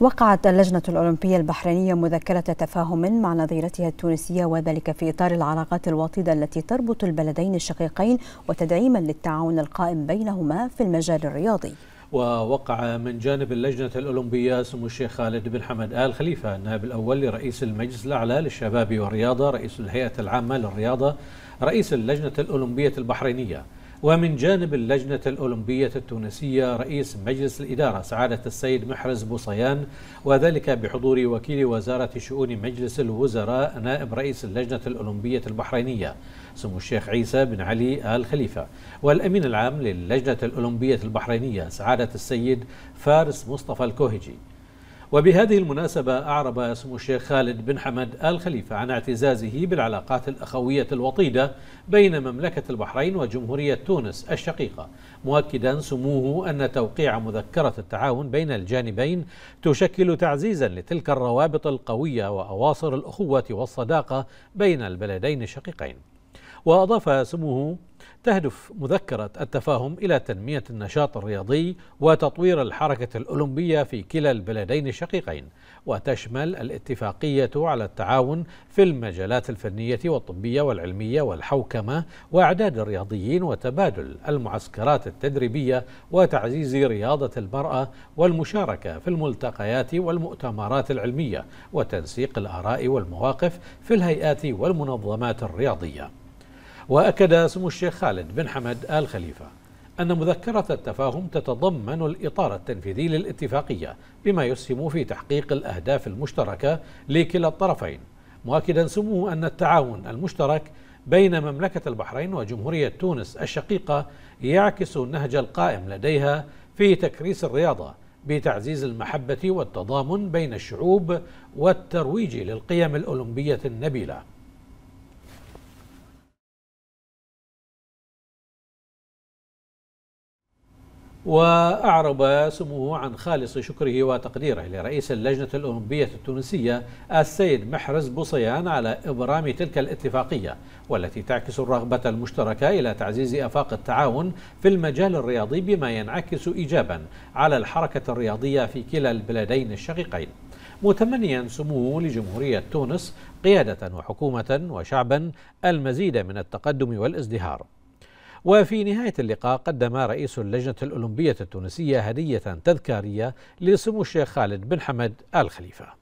وقعت اللجنة الأولمبية البحرينية مذكرة تفاهم مع نظيرتها التونسية وذلك في إطار العلاقات الوطيدة التي تربط البلدين الشقيقين وتدعيما للتعاون القائم بينهما في المجال الرياضي ووقع من جانب اللجنة الأولمبية سمو الشيخ خالد بن حمد آل خليفة النائب الأول لرئيس المجلس الأعلى للشباب والرياضة رئيس الهيئة العامة للرياضة رئيس اللجنة الأولمبية البحرينية ومن جانب اللجنة الأولمبية التونسية رئيس مجلس الإدارة سعادة السيد محرز بوصيان وذلك بحضور وكيل وزارة شؤون مجلس الوزراء نائب رئيس اللجنة الأولمبية البحرينية سمو الشيخ عيسى بن علي آل خليفة والأمين العام للجنة الأولمبية البحرينية سعادة السيد فارس مصطفى الكوهجي وبهذه المناسبة أعرب اسم الشيخ خالد بن حمد آل خليفة عن اعتزازه بالعلاقات الأخوية الوطيدة بين مملكة البحرين وجمهورية تونس الشقيقة مؤكدا سموه أن توقيع مذكرة التعاون بين الجانبين تشكل تعزيزا لتلك الروابط القوية وأواصر الأخوة والصداقة بين البلدين الشقيقين وأضاف سموه تهدف مذكرة التفاهم إلى تنمية النشاط الرياضي وتطوير الحركة الأولمبية في كلا البلدين الشقيقين وتشمل الاتفاقية على التعاون في المجالات الفنية والطبية والعلمية والحوكمة وإعداد الرياضيين وتبادل المعسكرات التدريبية وتعزيز رياضة المرأة والمشاركة في الملتقيات والمؤتمرات العلمية وتنسيق الآراء والمواقف في الهيئات والمنظمات الرياضية وأكد سمو الشيخ خالد بن حمد آل خليفة أن مذكرة التفاهم تتضمن الإطار التنفيذي للاتفاقية بما يسهم في تحقيق الأهداف المشتركة لكلا الطرفين مؤكدا سموه أن التعاون المشترك بين مملكة البحرين وجمهورية تونس الشقيقة يعكس النهج القائم لديها في تكريس الرياضة بتعزيز المحبة والتضامن بين الشعوب والترويج للقيم الأولمبية النبيلة وأعرب سموه عن خالص شكره وتقديره لرئيس اللجنة الأولمبية التونسية السيد محرز بوصيان على إبرام تلك الاتفاقية والتي تعكس الرغبة المشتركة إلى تعزيز أفاق التعاون في المجال الرياضي بما ينعكس إيجابا على الحركة الرياضية في كلا البلدين الشقيقين متمنيا سموه لجمهورية تونس قيادة وحكومة وشعبا المزيد من التقدم والازدهار وفي نهاية اللقاء قدم رئيس اللجنة الأولمبية التونسية هدية تذكارية لسمو الشيخ خالد بن حمد آل خليفة